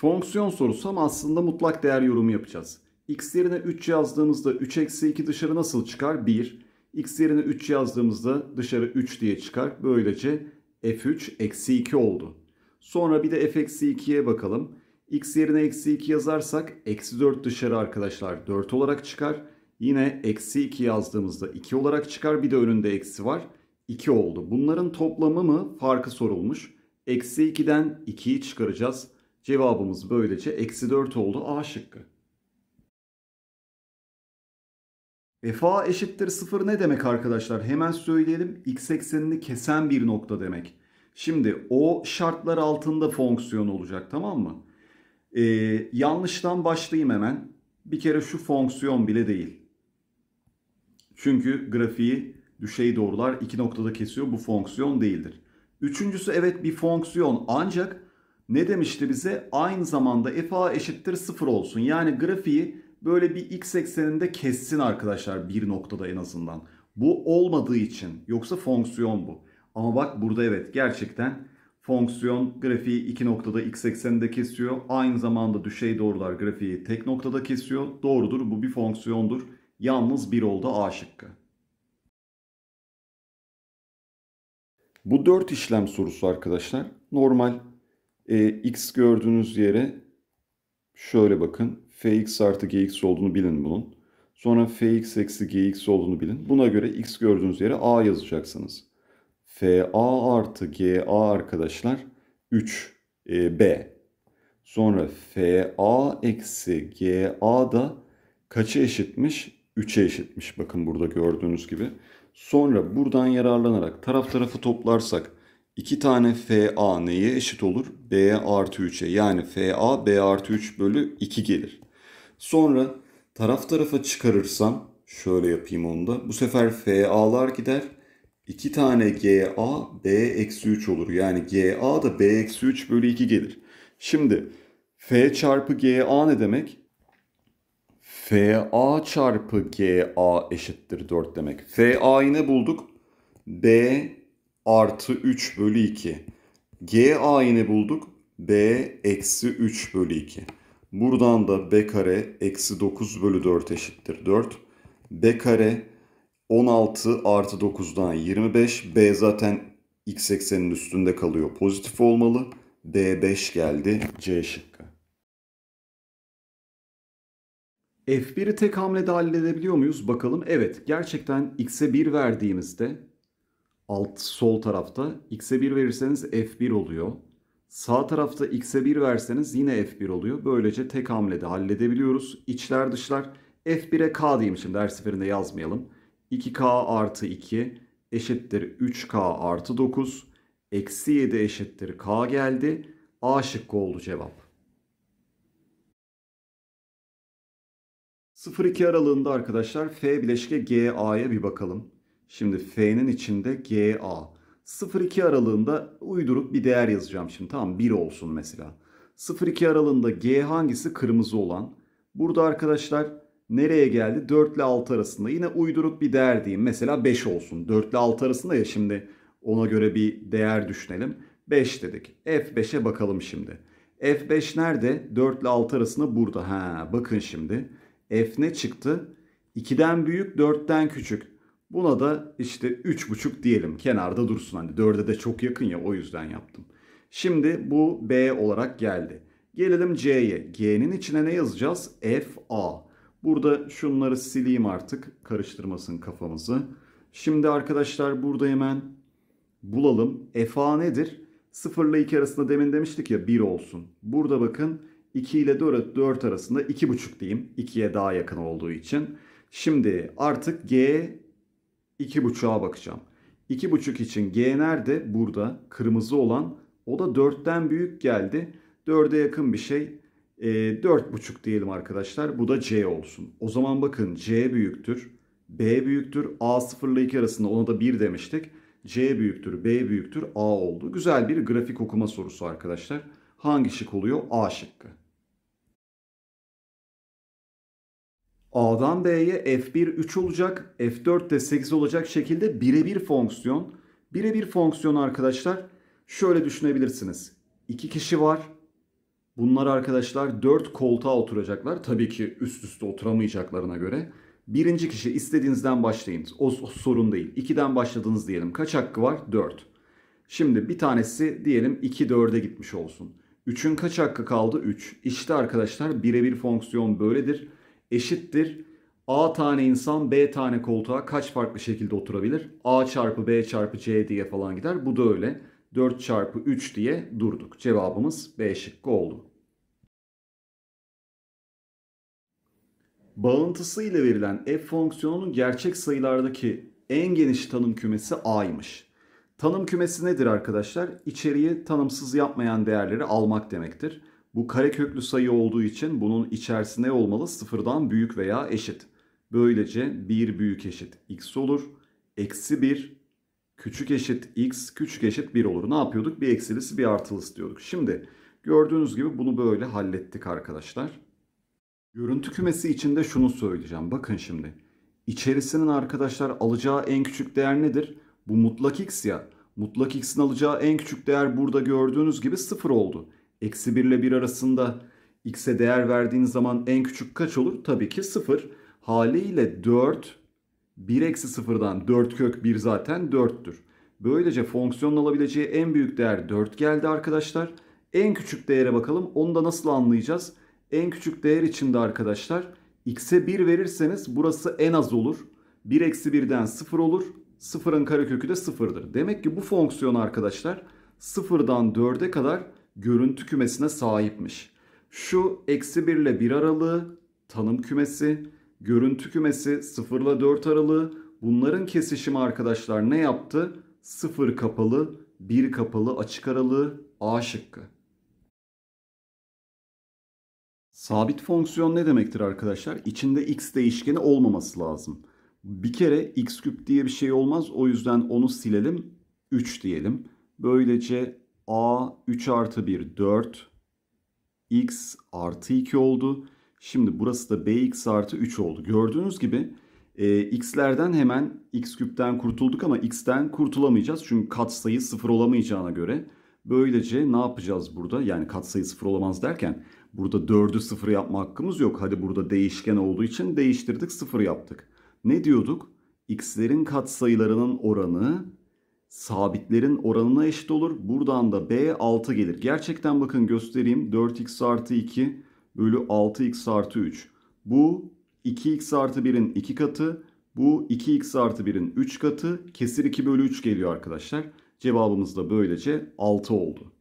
Fonksiyon sorusu ama aslında mutlak değer yorumu yapacağız. x yerine 3 yazdığımızda 3 eksi 2 dışarı nasıl çıkar? 1. x yerine 3 yazdığımızda dışarı 3 diye çıkar. Böylece f3 eksi 2 oldu. Sonra bir de f eksi 2'ye bakalım. x yerine eksi 2 yazarsak eksi 4 dışarı arkadaşlar 4 olarak çıkar. Yine eksi 2 yazdığımızda 2 olarak çıkar. Bir de önünde eksi var. 2 oldu. Bunların toplamı mı? Farkı sorulmuş. Eksi 2'den 2'yi çıkaracağız. Cevabımız böylece eksi 4 oldu A şıkkı. E, f a eşittir 0 ne demek arkadaşlar? Hemen söyleyelim. X eksenini kesen bir nokta demek. Şimdi o şartlar altında fonksiyon olacak tamam mı? Ee, yanlıştan başlayayım hemen. Bir kere şu fonksiyon bile değil. Çünkü grafiği düşey doğrular iki noktada kesiyor. Bu fonksiyon değildir. Üçüncüsü evet bir fonksiyon ancak ne demişti bize? Aynı zamanda f eşittir 0 olsun. Yani grafiği böyle bir x ekseninde kessin arkadaşlar bir noktada en azından. Bu olmadığı için yoksa fonksiyon bu. Ama bak burada evet gerçekten fonksiyon grafiği iki noktada x ekseninde kesiyor. Aynı zamanda düşey doğrular grafiği tek noktada kesiyor. Doğrudur bu bir fonksiyondur. Yalnız bir oldu A şıkkı. Bu dört işlem sorusu arkadaşlar normal e, x gördüğünüz yere şöyle bakın. fx artı gx olduğunu bilin bunun. Sonra fx eksi gx olduğunu bilin. Buna göre x gördüğünüz yere a yazacaksınız. fa artı ga arkadaşlar 3 e, b. Sonra fa eksi ga da kaça eşitmiş? 3'e eşitmiş bakın burada gördüğünüz gibi. Sonra buradan yararlanarak taraf tarafı toplarsak 2 tane FA neye eşit olur? B artı 3'e yani FA B artı 3 bölü 2 gelir. Sonra taraf tarafa çıkarırsam şöyle yapayım onu da. Bu sefer FA'lar gider. 2 tane GA B eksi 3 olur. Yani GA da B eksi 3 bölü 2 gelir. Şimdi F çarpı GA ne demek? FA çarpı GA eşittir 4 demek. FA'yı ne bulduk? B artı 3 bölü 2. G ayini bulduk. B eksi 3 bölü 2. Buradan da B kare eksi 9 bölü 4 eşittir 4. B kare 16 artı 9'dan 25. B zaten x eksenin üstünde kalıyor. Pozitif olmalı. D 5 geldi. C şıkkı. F1'i tek hamlede halledebiliyor muyuz? Bakalım. Evet gerçekten x'e 1 verdiğimizde alt sol tarafta x'e 1 verirseniz f1 oluyor. Sağ tarafta x'e 1 verseniz yine f1 oluyor. Böylece tek hamlede halledebiliyoruz. İçler dışlar f1'e k diyeyim şimdi her seferinde yazmayalım. 2k artı 2 eşittir 3k artı 9. Eksi 7 eşittir k geldi. A şıkkı oldu cevap. 0-2 aralığında arkadaşlar F bileşke GA'ya bir bakalım. Şimdi F'nin içinde GA. 0-2 aralığında uydurup bir değer yazacağım şimdi. Tamam 1 olsun mesela. 0-2 aralığında G hangisi? Kırmızı olan. Burada arkadaşlar nereye geldi? 4 ile 6 arasında. Yine uydurup bir değer diyeyim. Mesela 5 olsun. 4 ile 6 arasında ya şimdi ona göre bir değer düşünelim. 5 dedik. F5'e bakalım şimdi. F5 nerede? 4 ile 6 arasında burada. Ha, bakın şimdi. F ne çıktı? 2'den büyük 4'ten küçük. Buna da işte 3,5 diyelim. Kenarda dursun. Hani 4'e de çok yakın ya o yüzden yaptım. Şimdi bu B olarak geldi. Gelelim C'ye. G'nin içine ne yazacağız? F, A. Burada şunları sileyim artık. Karıştırmasın kafamızı. Şimdi arkadaşlar burada hemen bulalım. F, A nedir? 0 ile 2 arasında demin demiştik ya 1 olsun. Burada bakın 2 ile 4, 4 arasında 2,5 diyeyim. 2'ye daha yakın olduğu için. Şimdi artık G 2.5'a bakacağım. 2.5 için G nerede? Burada. Kırmızı olan. O da 4'ten büyük geldi. 4'e yakın bir şey. E, ee, 4.5 diyelim arkadaşlar. Bu da C olsun. O zaman bakın C büyüktür. B büyüktür. A 0 ile 2 arasında ona da 1 demiştik. C büyüktür. B büyüktür. A oldu. Güzel bir grafik okuma sorusu arkadaşlar. Hangi şık oluyor? A şıkkı. A'dan B'ye F1 3 olacak, F4 de 8 olacak şekilde birebir fonksiyon. Birebir fonksiyon arkadaşlar şöyle düşünebilirsiniz. İki kişi var. Bunlar arkadaşlar 4 koltuğa oturacaklar. Tabii ki üst üste oturamayacaklarına göre. Birinci kişi istediğinizden başlayın. O, o sorun değil. 2'den başladınız diyelim. Kaç hakkı var? 4. Şimdi bir tanesi diyelim 2 4'e gitmiş olsun. 3'ün kaç hakkı kaldı? 3. İşte arkadaşlar birebir fonksiyon böyledir eşittir. A tane insan B tane koltuğa kaç farklı şekilde oturabilir? A çarpı B çarpı C diye falan gider. Bu da öyle. 4 çarpı 3 diye durduk. Cevabımız B şıkkı oldu. Bağıntısı ile verilen f fonksiyonunun gerçek sayılardaki en geniş tanım kümesi A'ymış. Tanım kümesi nedir arkadaşlar? İçeriği tanımsız yapmayan değerleri almak demektir. Bu kareköklü sayı olduğu için bunun içerisine olmalı sıfırdan büyük veya eşit. Böylece 1 büyük eşit x olur. Eksi 1 küçük eşit x küçük eşit 1 olur. Ne yapıyorduk? Bir eksilisi bir artılısı diyorduk. Şimdi gördüğünüz gibi bunu böyle hallettik arkadaşlar. Görüntü kümesi içinde şunu söyleyeceğim. Bakın şimdi. içerisinin arkadaşlar alacağı en küçük değer nedir? Bu mutlak x ya. Mutlak x'in alacağı en küçük değer burada gördüğünüz gibi 0 oldu. Eksi 1 ile 1 arasında x'e değer verdiğiniz zaman en küçük kaç olur? Tabii ki 0. Haliyle 4, 1 eksi 0'dan 4 kök 1 zaten 4'tür. Böylece fonksiyonun alabileceği en büyük değer 4 geldi arkadaşlar. En küçük değere bakalım. Onu da nasıl anlayacağız? En küçük değer içinde arkadaşlar x'e 1 verirseniz burası en az olur. 1 eksi 1'den 0 olur. 0'ın karekökü de 0'dır. Demek ki bu fonksiyon arkadaşlar 0'dan 4'e kadar görüntü kümesine sahipmiş. Şu eksi 1 ile 1 aralığı tanım kümesi, görüntü kümesi 0 ile 4 aralığı bunların kesişimi arkadaşlar ne yaptı? 0 kapalı, 1 kapalı açık aralığı A şıkkı. Sabit fonksiyon ne demektir arkadaşlar? İçinde x değişkeni olmaması lazım. Bir kere x küp diye bir şey olmaz. O yüzden onu silelim. 3 diyelim. Böylece A 3 artı 1 4. X artı 2 oldu. Şimdi burası da bx artı 3 oldu. Gördüğünüz gibi e, x'lerden hemen x küpten kurtulduk ama x'ten kurtulamayacağız. Çünkü katsayı sıfır olamayacağına göre. Böylece ne yapacağız burada? Yani katsayı sıfır olamaz derken burada 4'ü sıfır yapma hakkımız yok. Hadi burada değişken olduğu için değiştirdik sıfır yaptık. Ne diyorduk? x'lerin katsayılarının oranı sabitlerin oranına eşit olur. Buradan da B 6 gelir. Gerçekten bakın göstereyim. 4x artı 2 bölü 6x artı 3. Bu 2x artı 1'in 2 katı. Bu 2x artı 1'in 3 katı. Kesir 2 bölü 3 geliyor arkadaşlar. Cevabımız da böylece 6 oldu.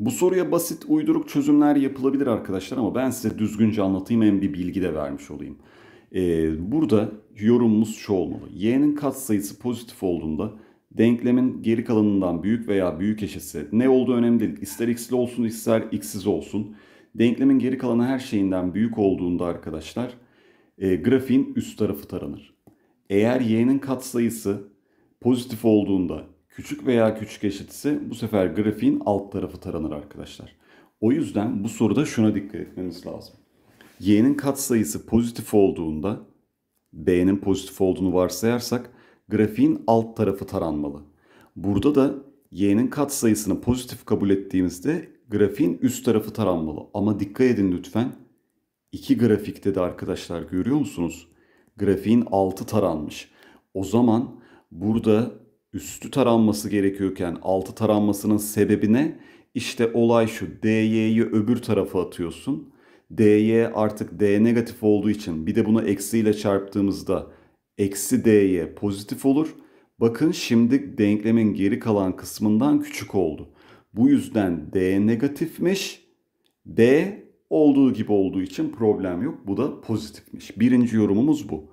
Bu soruya basit uyduruk çözümler yapılabilir arkadaşlar ama ben size düzgünce anlatayım hem bir bilgi de vermiş olayım. Ee, burada yorumumuz şu olmalı. Y'nin katsayısı pozitif olduğunda denklemin geri kalanından büyük veya büyük eşitse ne olduğu önemli değil. İster x'li olsun ister x'siz olsun. Denklemin geri kalanı her şeyinden büyük olduğunda arkadaşlar e, grafiğin üst tarafı taranır. Eğer y'nin katsayısı pozitif olduğunda küçük veya küçük eşitse bu sefer grafiğin alt tarafı taranır arkadaşlar. O yüzden bu soruda şuna dikkat etmemiz lazım y'nin katsayısı pozitif olduğunda b'nin pozitif olduğunu varsayarsak grafiğin alt tarafı taranmalı. Burada da y'nin katsayısını pozitif kabul ettiğimizde grafiğin üst tarafı taranmalı. Ama dikkat edin lütfen. İki grafikte de arkadaşlar görüyor musunuz? Grafiğin altı taranmış. O zaman burada üstü taranması gerekiyorken altı taranmasının sebebi ne? İşte olay şu. DY'yi öbür tarafa atıyorsun dy artık d negatif olduğu için bir de bunu eksiyle çarptığımızda eksi dy pozitif olur. Bakın şimdi denklemin geri kalan kısmından küçük oldu. Bu yüzden d negatifmiş. d olduğu gibi olduğu için problem yok. Bu da pozitifmiş. Birinci yorumumuz bu.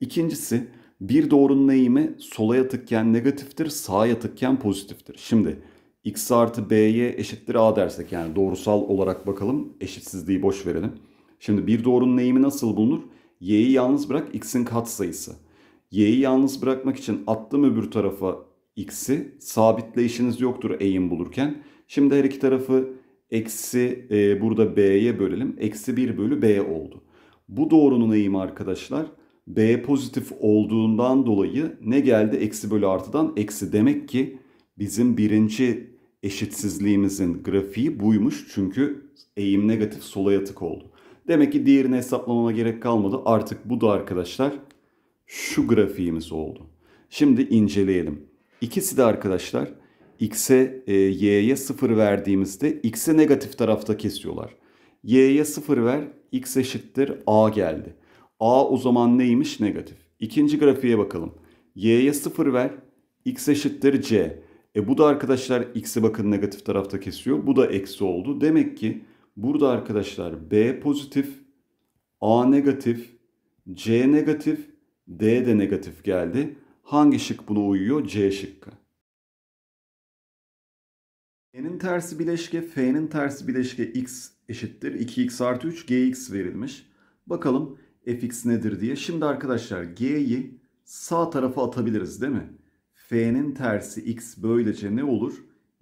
İkincisi bir doğrunun eğimi sola yatıkken negatiftir, sağa yatıkken pozitiftir. Şimdi x artı b'ye eşittir a dersek yani doğrusal olarak bakalım eşitsizliği boş verelim. Şimdi bir doğrunun eğimi nasıl bulunur? y'yi yalnız bırak x'in katsayısı. y'yi yalnız bırakmak için attım öbür tarafa x'i sabitleyişiniz yoktur eğim bulurken. Şimdi her iki tarafı eksi e, burada b'ye bölelim. Eksi 1 bölü b oldu. Bu doğrunun eğimi arkadaşlar b pozitif olduğundan dolayı ne geldi? Eksi bölü artıdan eksi. Demek ki bizim birinci eşitsizliğimizin grafiği buymuş. Çünkü eğim negatif sola yatık oldu. Demek ki diğerini hesaplamama gerek kalmadı. Artık bu da arkadaşlar şu grafiğimiz oldu. Şimdi inceleyelim. İkisi de arkadaşlar x'e e, y'ye 0 verdiğimizde x'e negatif tarafta kesiyorlar. y'ye 0 ver x eşittir a geldi. a o zaman neymiş negatif. İkinci grafiğe bakalım. y'ye 0 ver x eşittir c. E bu da arkadaşlar x'i bakın negatif tarafta kesiyor. Bu da eksi oldu. Demek ki burada arkadaşlar b pozitif, a negatif, c negatif, d de negatif geldi. Hangi şık buna uyuyor? C şıkkı. N'in tersi bileşke, F'nin tersi bileşke x eşittir. 2x artı 3 gx verilmiş. Bakalım fx nedir diye. Şimdi arkadaşlar g'yi sağ tarafa atabiliriz değil mi? F'nin tersi x böylece ne olur?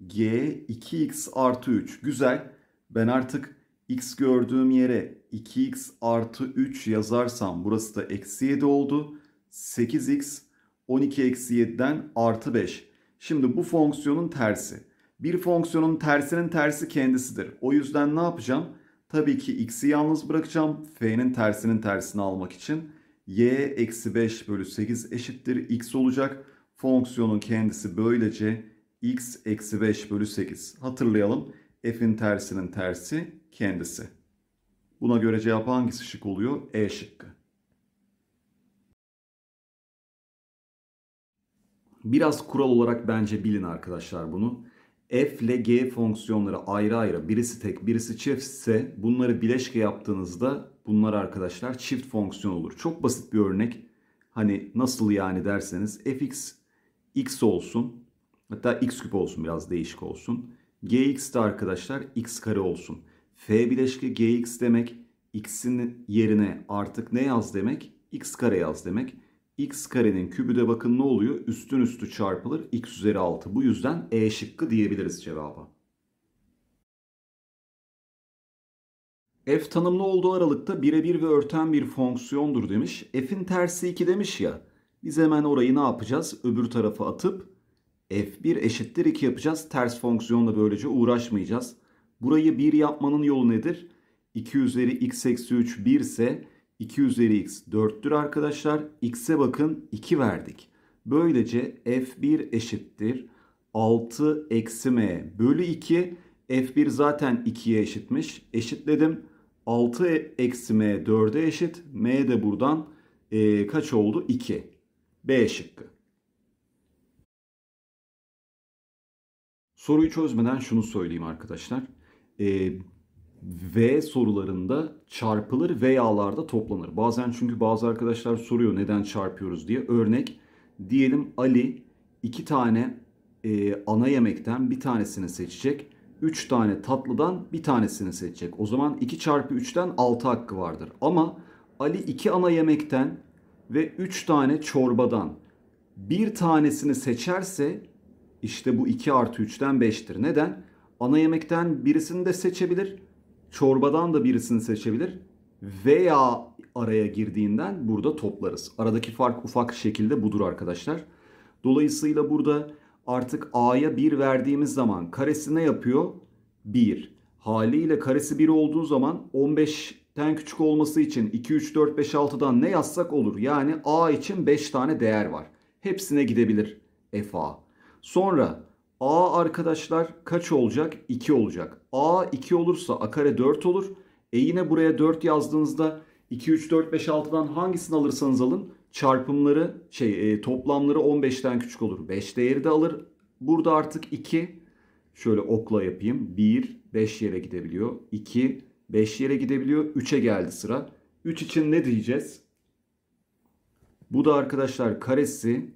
G 2x artı 3. Güzel. Ben artık x gördüğüm yere 2x artı 3 yazarsam burası da eksi 7 oldu. 8x 12 eksi 7'den artı 5. Şimdi bu fonksiyonun tersi. Bir fonksiyonun tersinin tersi kendisidir. O yüzden ne yapacağım? Tabii ki x'i yalnız bırakacağım. F'nin tersinin tersini almak için. y eksi 5 bölü 8 eşittir x olacak. Fonksiyonun kendisi böylece x eksi 5 bölü 8. Hatırlayalım f'in tersinin tersi kendisi. Buna göre cevap hangisi şık oluyor? E şıkkı. Biraz kural olarak bence bilin arkadaşlar bunu. F ile G fonksiyonları ayrı ayrı birisi tek birisi çiftse bunları bileşke yaptığınızda bunlar arkadaşlar çift fonksiyon olur. Çok basit bir örnek. Hani nasıl yani derseniz fx x olsun. Hatta x küp olsun biraz değişik olsun. gx de arkadaşlar x kare olsun. f bileşki gx demek x'in yerine artık ne yaz demek? x kare yaz demek. x karenin kübü de bakın ne oluyor? Üstün üstü çarpılır x üzeri 6. Bu yüzden e şıkkı diyebiliriz cevaba. f tanımlı olduğu aralıkta birebir ve örten bir fonksiyondur demiş. f'in tersi 2 demiş ya. Biz hemen orayı ne yapacağız? Öbür tarafa atıp f1 eşittir 2 yapacağız. Ters fonksiyonla böylece uğraşmayacağız. Burayı 1 yapmanın yolu nedir? 2 üzeri x eksi 3 1 ise 2 üzeri x 4'tür arkadaşlar. x'e bakın 2 verdik. Böylece f1 eşittir 6 eksi m bölü 2. f1 zaten 2'ye eşitmiş. Eşitledim. 6 eksi m 4'e eşit. m de buradan e, kaç oldu? 2. B şıkkı. Soruyu çözmeden şunu söyleyeyim arkadaşlar. Ee, V sorularında çarpılır veya'larda toplanır. Bazen çünkü bazı arkadaşlar soruyor neden çarpıyoruz diye. Örnek diyelim Ali iki tane e, ana yemekten bir tanesini seçecek. Üç tane tatlıdan bir tanesini seçecek. O zaman 2 çarpı 3'ten 6 hakkı vardır. Ama Ali iki ana yemekten ve 3 tane çorbadan bir tanesini seçerse işte bu 2 artı 3'ten 5'tir. Neden? Ana yemekten birisini de seçebilir. Çorbadan da birisini seçebilir. Veya araya girdiğinden burada toplarız. Aradaki fark ufak şekilde budur arkadaşlar. Dolayısıyla burada artık A'ya 1 verdiğimiz zaman karesi ne yapıyor? 1. Haliyle karesi 1 olduğu zaman 15 5'ten küçük olması için 2, 3, 4, 5, 6'dan ne yazsak olur. Yani A için 5 tane değer var. Hepsine gidebilir f a. Sonra A arkadaşlar kaç olacak? 2 olacak. A 2 olursa A kare 4 olur. E yine buraya 4 yazdığınızda 2, 3, 4, 5, 6'dan hangisini alırsanız alın çarpımları şey e, toplamları 15'ten küçük olur. 5 değeri de alır. Burada artık 2 şöyle okla yapayım. 1 5 yere gidebiliyor. 2 5 yere gidebiliyor. 3'e geldi sıra. 3 için ne diyeceğiz? Bu da arkadaşlar karesi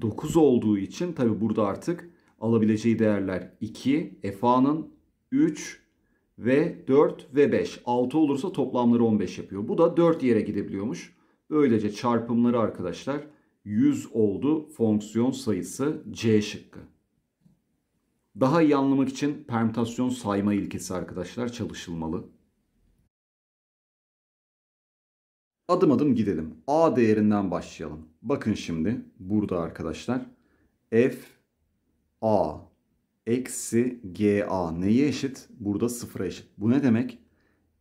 9 olduğu için tabi burada artık alabileceği değerler 2, FA'nın 3 ve 4 ve 5. 6 olursa toplamları 15 yapıyor. Bu da 4 yere gidebiliyormuş. Böylece çarpımları arkadaşlar 100 oldu fonksiyon sayısı C şıkkı. Daha iyi anlamak için permütasyon sayma ilkesi arkadaşlar çalışılmalı. Adım adım gidelim. A değerinden başlayalım. Bakın şimdi burada arkadaşlar f a eksi g a neye eşit? Burada sıfıra eşit. Bu ne demek?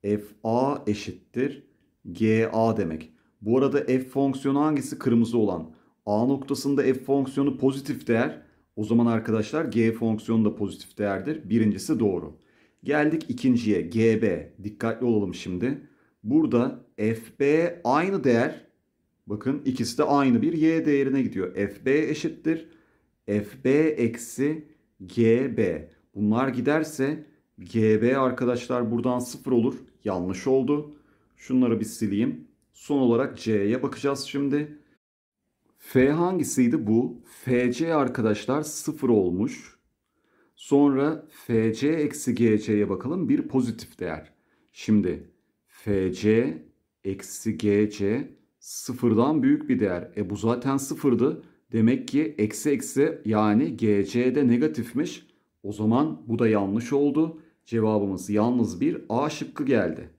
f a eşittir g a demek. Bu arada f fonksiyonu hangisi? Kırmızı olan. A noktasında f fonksiyonu pozitif değer. O zaman arkadaşlar g fonksiyonu da pozitif değerdir. Birincisi doğru. Geldik ikinciye gb. Dikkatli olalım şimdi. Burada fb aynı değer. Bakın ikisi de aynı bir y değerine gidiyor. fb eşittir. fb eksi gb. Bunlar giderse gb arkadaşlar buradan sıfır olur. Yanlış oldu. Şunları bir sileyim. Son olarak c'ye bakacağız şimdi. F hangisiydi bu? FC arkadaşlar 0 olmuş. Sonra FC eksi GC'ye bakalım. Bir pozitif değer. Şimdi FC eksi GC sıfırdan büyük bir değer. E bu zaten sıfırdı. Demek ki eksi eksi yani GC'de negatifmiş. O zaman bu da yanlış oldu. Cevabımız yalnız bir A şıkkı geldi.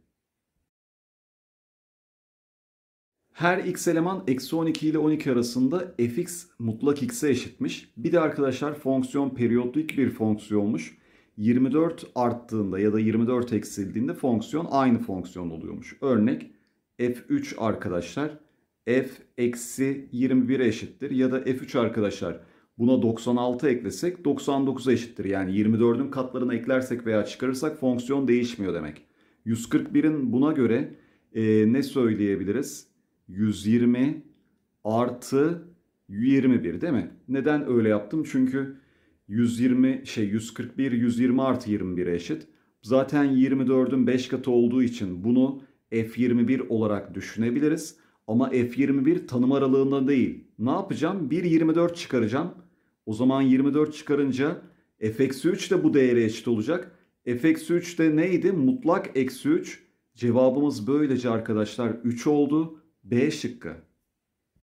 Her x eleman eksi 12 ile 12 arasında fx mutlak x'e eşitmiş. Bir de arkadaşlar fonksiyon periyodik bir fonksiyonmuş. 24 arttığında ya da 24 eksildiğinde fonksiyon aynı fonksiyon oluyormuş. Örnek f3 arkadaşlar f eksi 21'e eşittir ya da f3 arkadaşlar buna 96 eklesek 99'a eşittir. Yani 24'ün katlarını eklersek veya çıkarırsak fonksiyon değişmiyor demek. 141'in buna göre e, ne söyleyebiliriz? 120 artı 21 değil mi? Neden öyle yaptım? Çünkü 120 şey 141 120 artı 21 eşit. Zaten 24'ün 5 katı olduğu için bunu F21 olarak düşünebiliriz. Ama F21 tanım aralığında değil. Ne yapacağım? 1.24 çıkaracağım. O zaman 24 çıkarınca f-3 de bu değere eşit olacak. f-3 de neydi? Mutlak eksi 3. Cevabımız böylece arkadaşlar 3 oldu. Bélgica,